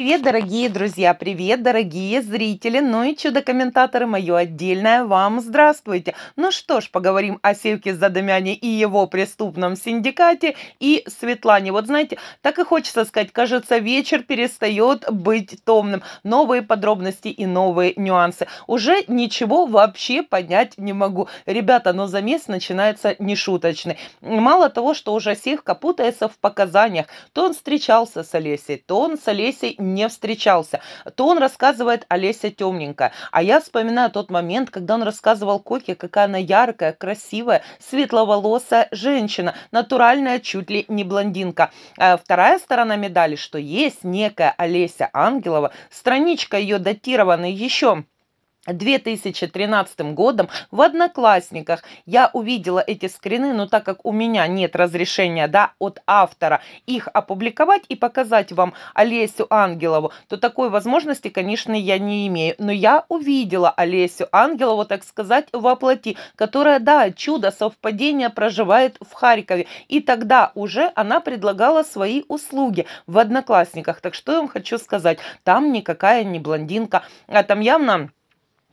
Привет, дорогие друзья, привет, дорогие зрители, ну и чудо-комментаторы мое отдельное вам здравствуйте. Ну что ж, поговорим о Севке Задымяне и его преступном синдикате и Светлане. Вот знаете, так и хочется сказать, кажется, вечер перестает быть томным. Новые подробности и новые нюансы. Уже ничего вообще понять не могу. Ребята, но замес начинается нешуточный. Мало того, что уже Севка путается в показаниях. То он встречался с Олесей, то он с Олесей не встречался, то он рассказывает Олеся Темненькая. А я вспоминаю тот момент, когда он рассказывал Коке, какая она яркая, красивая, светловолосая женщина, натуральная, чуть ли не блондинка. А вторая сторона медали, что есть некая Олеся Ангелова, страничка ее датирована еще 2013 годом в Одноклассниках я увидела эти скрины, но так как у меня нет разрешения да, от автора их опубликовать и показать вам Олесю Ангелову, то такой возможности, конечно, я не имею. Но я увидела Олесю Ангелову, так сказать, воплоти, которая, да, чудо совпадения проживает в Харькове. И тогда уже она предлагала свои услуги в Одноклассниках. Так что я вам хочу сказать, там никакая не блондинка, а там явно...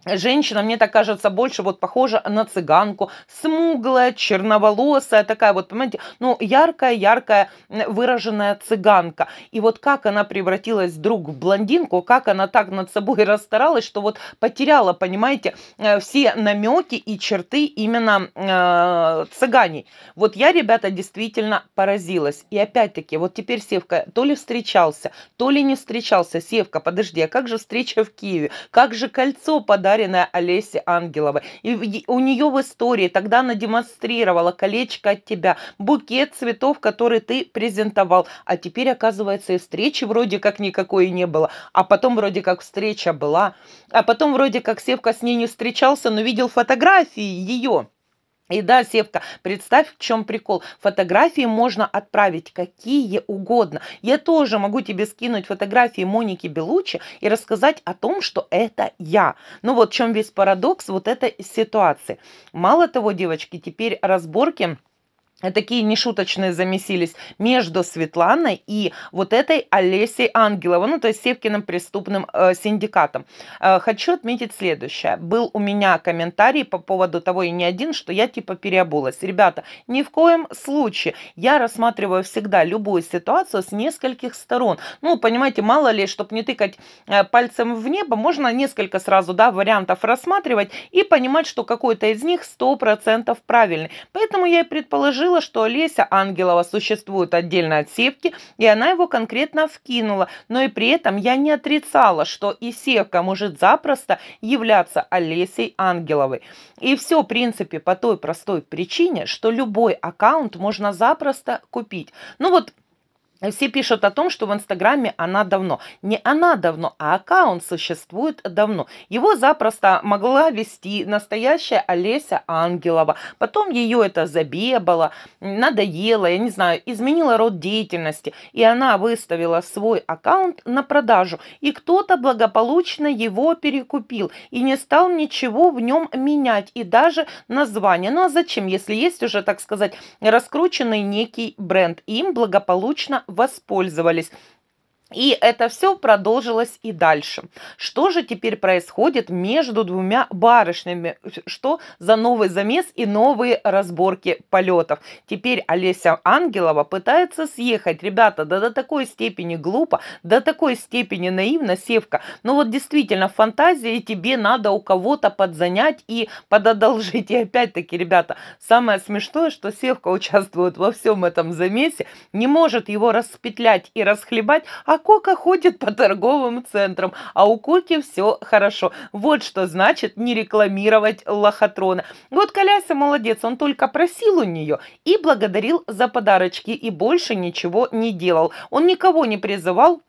Женщина, мне так кажется, больше вот похожа на цыганку, смуглая, черноволосая, такая вот, понимаете, ну, яркая-яркая выраженная цыганка. И вот как она превратилась вдруг в блондинку, как она так над собой расстаралась, что вот потеряла, понимаете, э, все намеки и черты именно э, цыганей. Вот я, ребята, действительно поразилась. И опять-таки, вот теперь Севка то ли встречался, то ли не встречался. Севка, подожди, а как же встреча в Киеве? Как же кольцо подалось? подаренное Олесе Ангеловой. И у нее в истории тогда она демонстрировала колечко от тебя, букет цветов, который ты презентовал. А теперь, оказывается, и встречи вроде как никакой не было. А потом вроде как встреча была. А потом вроде как Севка с ней не встречался, но видел фотографии ее. И да, Севка, представь, в чем прикол. Фотографии можно отправить какие угодно. Я тоже могу тебе скинуть фотографии Моники Белучи и рассказать о том, что это я. Ну вот в чем весь парадокс вот этой ситуации. Мало того, девочки, теперь разборки такие нешуточные замесились между Светланой и вот этой Олесей Ангеловой, ну, то есть Севкиным преступным э, синдикатом. Э, хочу отметить следующее. Был у меня комментарий по поводу того, и не один, что я типа переобулась. Ребята, ни в коем случае. Я рассматриваю всегда любую ситуацию с нескольких сторон. Ну, понимаете, мало ли, чтобы не тыкать э, пальцем в небо, можно несколько сразу, да, вариантов рассматривать и понимать, что какой-то из них 100% правильный. Поэтому я и предположила, предположила, что Олеся Ангелова существует отдельно от Севки, и она его конкретно вкинула, но и при этом я не отрицала, что и Севка может запросто являться Олесей Ангеловой. И все, в принципе, по той простой причине, что любой аккаунт можно запросто купить. Ну вот Э, все пишут о том, что в Инстаграме она давно. Не она давно, а аккаунт существует давно. Его запросто могла вести настоящая Олеся Ангелова. Потом ее это забебало, надоело, я не знаю, изменила род деятельности. И она выставила свой аккаунт на продажу. И кто-то благополучно его перекупил. И не стал ничего в нем менять. И даже название. Ну а зачем, если есть уже, так сказать, раскрученный некий бренд. Им благополучно воспользовались. И это все продолжилось и дальше. Что же теперь происходит между двумя барышнями? Что за новый замес и новые разборки полетов? Теперь Олеся Ангелова пытается съехать. Ребята, да до такой степени глупо, до такой степени наивно, Севка. Ну вот действительно, фантазии тебе надо у кого-то подзанять и пододолжить. И опять-таки, ребята, самое смешное, что Севка участвует во всем этом замесе, не может его распетлять и расхлебать, а Кока ходит по торговым центрам, а у Коки все хорошо. Вот что значит не рекламировать лохотрона. Вот Коляса молодец, он только просил у нее и благодарил за подарочки, и больше ничего не делал. Он никого не призывал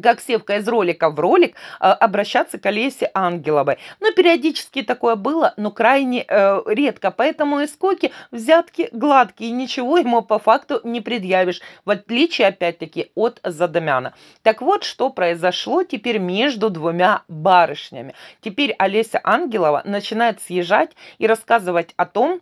как севка из ролика в ролик, а, обращаться к Олесе Ангеловой. Но ну, периодически такое было, но крайне э, редко. Поэтому и скоки взятки гладкие, ничего ему по факту не предъявишь, в отличие, опять-таки, от Задомяна. Так вот, что произошло теперь между двумя барышнями. Теперь Олеся Ангелова начинает съезжать и рассказывать о том,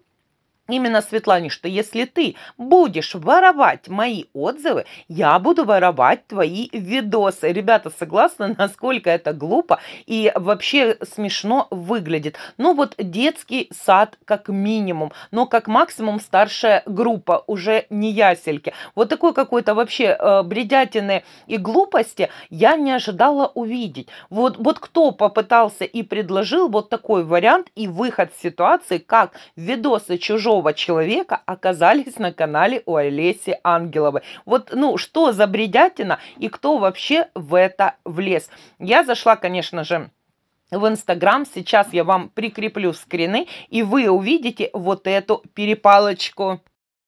именно Светлане, что если ты будешь воровать мои отзывы, я буду воровать твои видосы. Ребята, согласны, насколько это глупо и вообще смешно выглядит. Ну вот детский сад как минимум, но как максимум старшая группа, уже не ясельки. Вот такой какой-то вообще э, бредятины и глупости я не ожидала увидеть. Вот, вот кто попытался и предложил вот такой вариант и выход с ситуации, как видосы чужого живого человека оказались на канале у Олеси Ангеловой. Вот, ну, что за бредятина и кто вообще в это влез? Я зашла, конечно же, в Инстаграм. Сейчас я вам прикреплю скрины, и вы увидите вот эту перепалочку.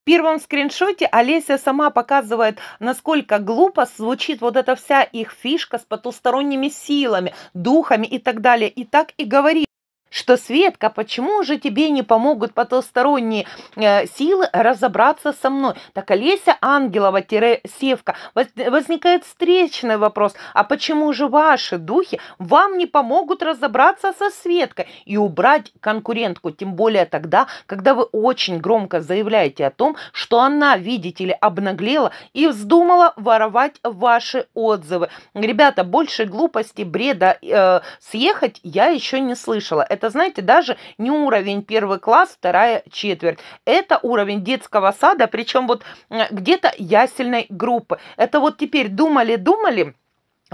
В первом скриншоте Олеся сама показывает, насколько глупо звучит вот эта вся их фишка с потусторонними силами, духами и так далее. И так и говорит что «Светка, почему же тебе не помогут потусторонние э, силы разобраться со мной?» Так Олеся Ангелова-Севка, возникает встречный вопрос, а почему же ваши духи вам не помогут разобраться со Светкой и убрать конкурентку, тем более тогда, когда вы очень громко заявляете о том, что она, видите ли, обнаглела и вздумала воровать ваши отзывы. Ребята, больше глупости, бреда э, съехать я еще не слышала. Это это, знаете, даже не уровень первый класс, вторая четверть. Это уровень детского сада, причем вот где-то ясельной группы. Это вот теперь думали-думали,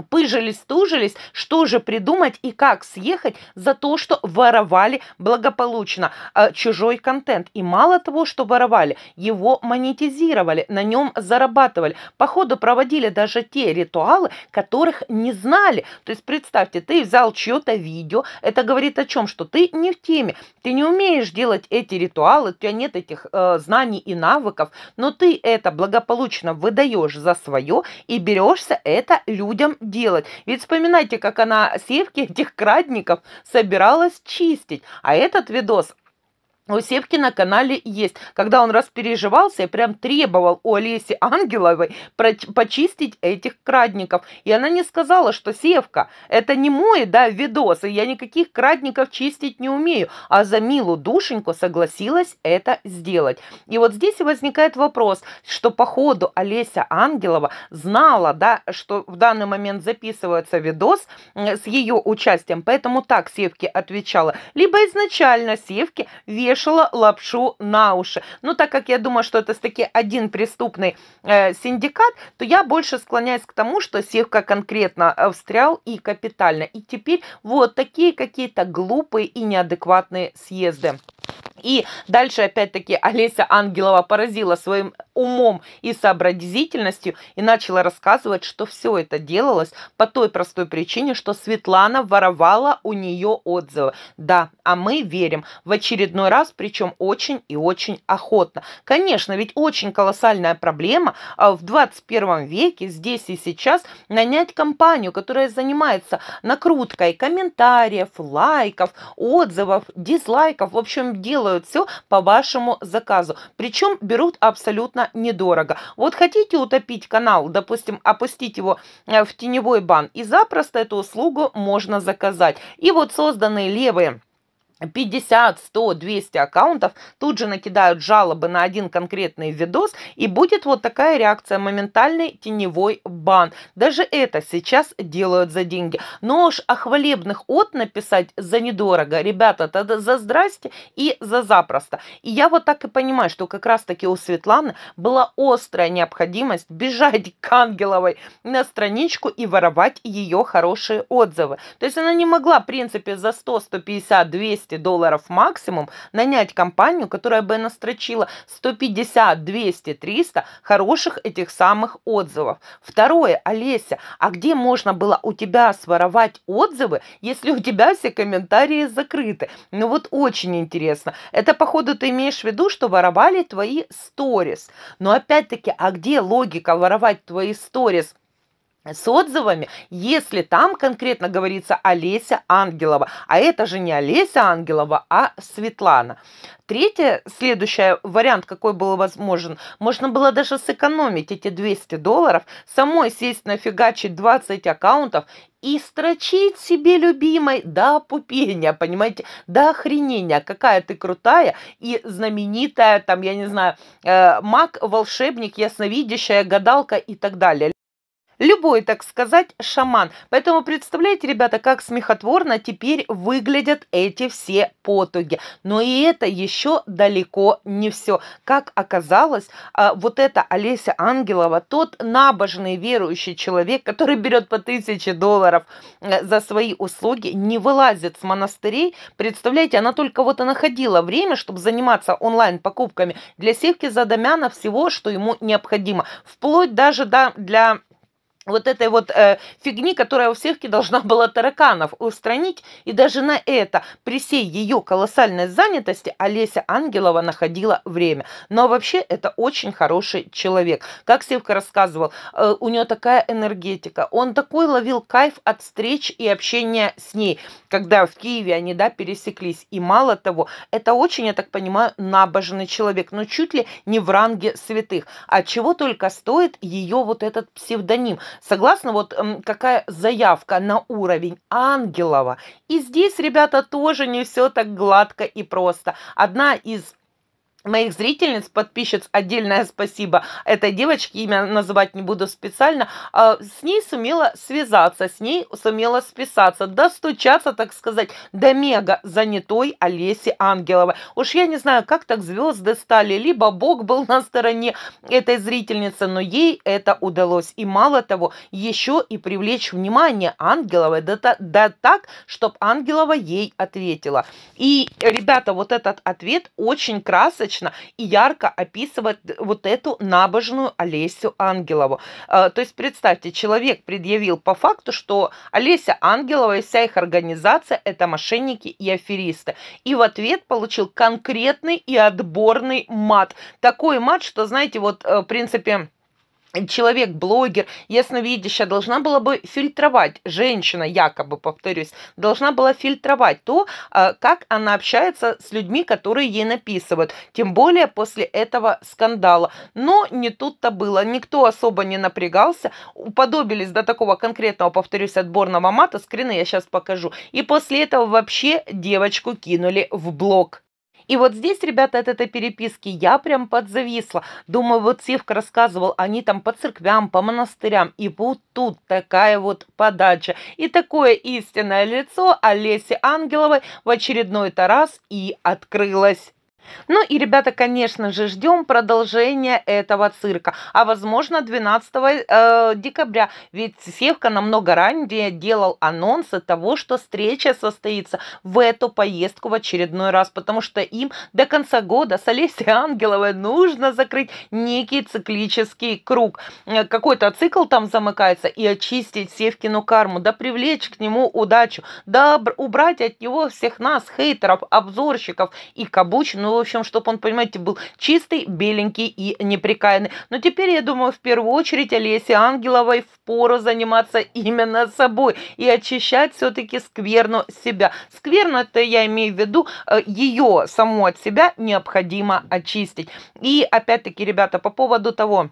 пыжились, тужились, что же придумать и как съехать за то, что воровали благополучно э, чужой контент. И мало того, что воровали, его монетизировали, на нем зарабатывали. Походу проводили даже те ритуалы, которых не знали. То есть представьте, ты взял чье-то видео, это говорит о чем? Что ты не в теме, ты не умеешь делать эти ритуалы, у тебя нет этих э, знаний и навыков, но ты это благополучно выдаешь за свое и берешься это людям делать. Ведь вспоминайте, как она севки этих крадников собиралась чистить. А этот видос у Севки на канале есть, когда он распереживался и прям требовал у Олеси Ангеловой почистить этих крадников. И она не сказала, что Севка, это не мой, да, видос, и я никаких крадников чистить не умею. А за милу душеньку согласилась это сделать. И вот здесь возникает вопрос, что походу Олеся Ангелова знала, да, что в данный момент записывается видос с ее участием, поэтому так Севке отвечала. Либо изначально Севке вешала вешала лапшу на уши. Ну, так как я думаю, что это таки один преступный э, синдикат, то я больше склоняюсь к тому, что Севка конкретно э, встрял и капитально. И теперь вот такие какие-то глупые и неадекватные съезды. И дальше, опять-таки, Олеся Ангелова поразила своим умом и сообразительностью и начала рассказывать, что все это делалось по той простой причине, что Светлана воровала у нее отзывы. Да, а мы верим в очередной раз, причем очень и очень охотно. Конечно, ведь очень колоссальная проблема а, в 21 веке здесь и сейчас нанять компанию, которая занимается накруткой комментариев, лайков, отзывов, дизлайков, в общем, дело делают все по вашему заказу. Причем берут абсолютно недорого. Вот хотите утопить канал, допустим, опустить его э, в теневой бан, и запросто эту услугу можно заказать. И вот созданные левые 50, 100, 200 аккаунтов, тут же накидают жалобы на один конкретный видос, и будет вот такая реакция, моментальный теневой бан. Даже это сейчас делают за деньги. Но уж о хвалебных от написать за недорого, ребята, тогда за здрасте и за запросто. И я вот так и понимаю, что как раз-таки у Светланы была острая необходимость бежать к Ангеловой на страничку и воровать ее хорошие отзывы. То есть она не могла, в принципе, за 100, 150, 200 150 долларов максимум, нанять компанию, которая бы настрочила 150, 200, 300 хороших этих самых отзывов. Второе, Олеся, а где можно было у тебя своровать отзывы, если у тебя все комментарии закрыты? Ну вот очень интересно. Это, походу, ты имеешь в виду, что воровали твои сторис. Но опять-таки, а где логика воровать твои сторис? с отзывами, если там конкретно говорится Олеся Ангелова. А это же не Олеся Ангелова, а Светлана. Третье, следующий вариант, какой был возможен, можно было даже сэкономить эти 200 долларов, самой сесть нафигачить 20 аккаунтов и строчить себе любимой до пупения, понимаете, до охренения, какая ты крутая и знаменитая, там, я не знаю, э, маг, волшебник, ясновидящая, гадалка и так далее. Любой, так сказать, шаман. Поэтому представляете, ребята, как смехотворно теперь выглядят эти все потуги. Но и это еще далеко не все. Как оказалось, а, вот эта Олеся Ангелова, тот набожный верующий человек, который берет по тысяче долларов э, за свои услуги, не вылазит с монастырей. Представляете, она только вот и находила время, чтобы заниматься онлайн-покупками для Севки Задомяна всего, что ему необходимо. Вплоть даже до для вот этой вот э, фигни, которая у всех должна была тараканов устранить. И даже на это, при всей ее колоссальной занятости, Олеся Ангелова находила время. Но вообще это очень хороший человек. Как Севка рассказывал, э, у нее такая энергетика. Он такой ловил кайф от встреч и общения с ней, когда в Киеве они, да, пересеклись. И мало того, это очень, я так понимаю, набожный человек, но чуть ли не в ранге святых. А чего только стоит ее вот этот псевдоним – Согласно вот эм, какая заявка на уровень Ангелова. И здесь, ребята, тоже не все так гладко и просто. Одна из моих зрительниц, подписчиц, отдельное спасибо этой девочке, имя называть не буду специально, а, с ней сумела связаться, с ней сумела списаться, достучаться, так сказать, до мега занятой Олеси Ангеловой. Уж я не знаю, как так звезды стали, либо Бог был на стороне этой зрительницы, но ей это удалось. И мало того, еще и привлечь внимание Ангеловой, да, да так, чтобы Ангелова ей ответила. И, ребята, вот этот ответ очень красочный, красочно и ярко описывает вот эту набожную Олесю Ангелову. А, то есть представьте, человек предъявил по факту, что Олеся Ангелова и вся их организация – это мошенники и аферисты. И в ответ получил конкретный и отборный мат. Такой мат, что, знаете, вот, э, в принципе, человек-блогер, ясновидящая должна была бы фильтровать, женщина якобы, повторюсь, должна была фильтровать то, а, как она общается с людьми, которые ей написывают, тем более после этого скандала. Но не тут-то было, никто особо не напрягался, уподобились до такого конкретного, повторюсь, отборного мата, скрины я сейчас покажу, и после этого вообще девочку кинули в блог. И вот здесь, ребята, от этой переписки я прям подзависла. Думаю, вот Севка рассказывал, они там по церквям, по монастырям. И вот тут такая вот подача. И такое истинное лицо Олеси Ангеловой в очередной-то раз и открылось. Ну и, ребята, конечно же, ждем продолжения этого цирка. А возможно 12 э, декабря. Ведь Севка намного ранее делал анонсы того, что встреча состоится в эту поездку в очередной раз. Потому что им до конца года с Олесей Ангеловой нужно закрыть некий циклический круг. Э, какой-то цикл там замыкается и очистить Севкину карму. Да привлечь к нему удачу. Да убрать от него всех нас, хейтеров, обзорщиков и кабуч в общем, чтобы он, понимаете, был чистый, беленький и неприкаянный. Но теперь, я думаю, в первую очередь Олесе Ангеловой впору заниматься именно собой и очищать все-таки скверну себя. Скверну, это я имею в виду, э, ее саму от себя необходимо очистить. И опять-таки, ребята, по поводу того,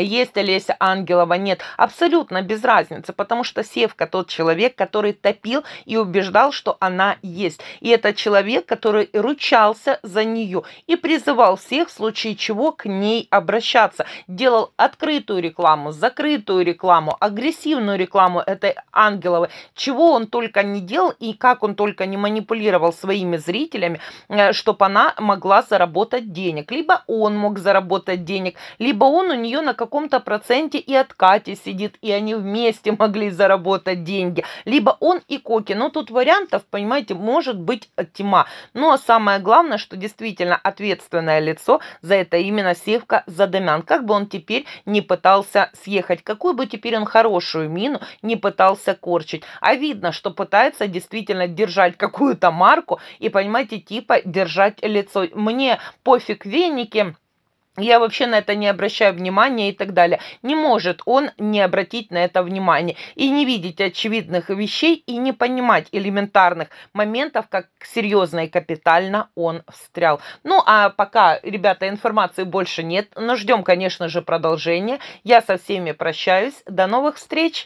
есть Олеся Ангелова, нет, абсолютно без разницы, потому что Севка тот человек, который топил и убеждал, что она есть. И это человек, который ручался за нее и призывал всех в случае чего к ней обращаться. Делал открытую рекламу, закрытую рекламу, агрессивную рекламу этой Ангеловой, чего он только не делал и как он только не манипулировал своими зрителями, э, чтобы она могла заработать денег. Либо он мог заработать денег, либо он у нее на каком-то проценте и от Кати сидит, и они вместе могли заработать деньги. Либо он и Коки. Но тут вариантов, понимаете, может быть тьма. Но ну, а самое главное, что действительно ответственное лицо за это именно Севка Задомян. Как бы он теперь не пытался съехать, какую бы теперь он хорошую мину не пытался корчить. А видно, что пытается действительно держать какую-то марку и, понимаете, типа держать лицо. Мне пофиг веники, я вообще на это не обращаю внимания и так далее. Не может он не обратить на это внимание и не видеть очевидных вещей и не понимать элементарных моментов, как серьезно и капитально он встрял. Ну, а пока, ребята, информации больше нет, но ждем, конечно же, продолжения. Я со всеми прощаюсь. До новых встреч!